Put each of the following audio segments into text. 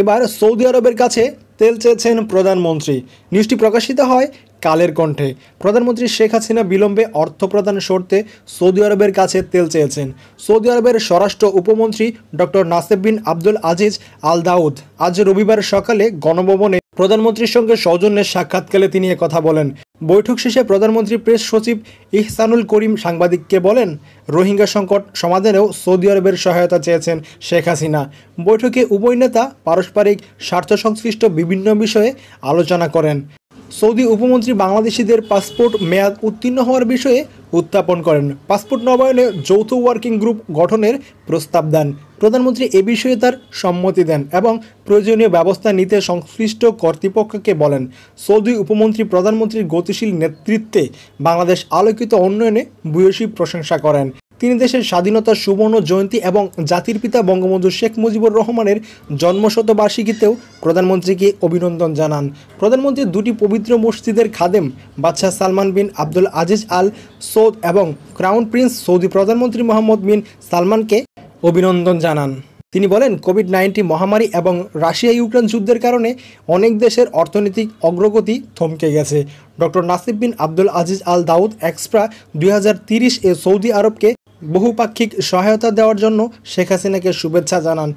এবার সৌদি আরবের কাছে তেল চেয়েছেন প্রধানমন্ত্রী নিউজটি প্রকাশিত হয় কালের কণ্ঠে প্রধানমন্ত্রী শেখ হাসিনা বিলম্বে অর্থ প্রদান শর্তে সৌদি আরবের কাছে তেল চেয়েছেন সৌদি আরবের স্বরাষ্ট্র উপমন্ত্রী doctor Nasib bin Abdul Aziz Al Dawood আজ রবিবার সকালে গণভবনে প্রধানমন্ত্রীর সঙ্গে সৌজন্যের সাক্ষাৎকালে তিনি কথা বলেন বৈঠক শেষে প্রধানমন্ত্রী প্রেস সচিব ইহসানুল করিম সাংবাদিককে বলেন রোহিঙ্গা সংকট সমাধানেও সৌদি আরবের সহায়তা চেয়েছেন শেখ হাসিনা বৈঠকে উভয় নেতা পারস্পরিক স্বার্থ সংশ্লিষ্ট বিভিন্ন বিষয়ে আলোচনা করেন সৌদি উপমন্ত্রী বাংলাদেশিদের পাসপোর্ট মেয়াদ উত্তীর্ণ হওয়ার বিষয়ে উত্থাপন করেন পাসপোর্ট নবায়নে যৌথ ওয়ার্কিং গ্রুপ গঠনের প্রস্তাব দেন প্রধানমন্ত্রী এ বিষয়ে তার সম্মতি দেন এবং প্রয়োজনীয় ব্যবস্থা নিতে সংশ্লিষ্ট কর্তৃপক্ষকে বলেন সৌদি উপমন্ত্রী প্রধানমন্ত্রীর গতিশীল নেতৃত্বে বাংলাদেশ আলোকিত উন্নয়নে ভূয়সী প্রশংসা করেন তিনি দেশের স্বাধীনতার সুবর্ণ জয়ন্তী এবং জাতির পিতা বঙ্গবন্ধু শেখ মুজিবুর রহমানের জন্মশতবার্ষিকীতেও প্রধানমন্ত্রীকে অভিনন্দন জানান প্রধানমন্ত্রী দুটি পবিত্র মসজিদের খাদেম বাদশাহ সালমান বিন আব্দুল আজিজ আল সৌদ এবং ক্রাউন প্রিন্স সৌদি প্রধানমন্ত্রী মোহাম্মদ বিন সালমানকে অভিনন্দন জানান তিনি বলেন কোভিড নাইন্টিন মহামারী এবং রাশিয়া ইউক্রেন যুদ্ধের কারণে অনেক দেশের অর্থনৈতিক অগ্রগতি থমকে গেছে doctor Nasib bin Abdul Aziz Al Dawood এক্সপ্রা দুই এ সৌদি আরবকে বহুপাক্ষিক সহায়তা দেওয়ার জন্য শেখ হাসিনাকে শুভেচ্ছা জানান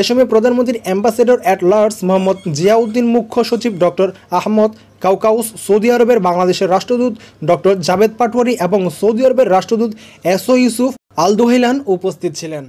এ সময় প্রধানমন্ত্রীর ambassador at large Mohammad Ziauddin মুখ্য সচিব ডক্টর আহমদ কাউকাউস সৌদি আরবের বাংলাদেশের রাষ্ট্রদূত ডক্টর জাভেদ পাটওয়ারি এবং সৌদি আরবের রাষ্ট্রদূত এসও ইউসুফ আলদোহিলান উপস্থিত ছিলেন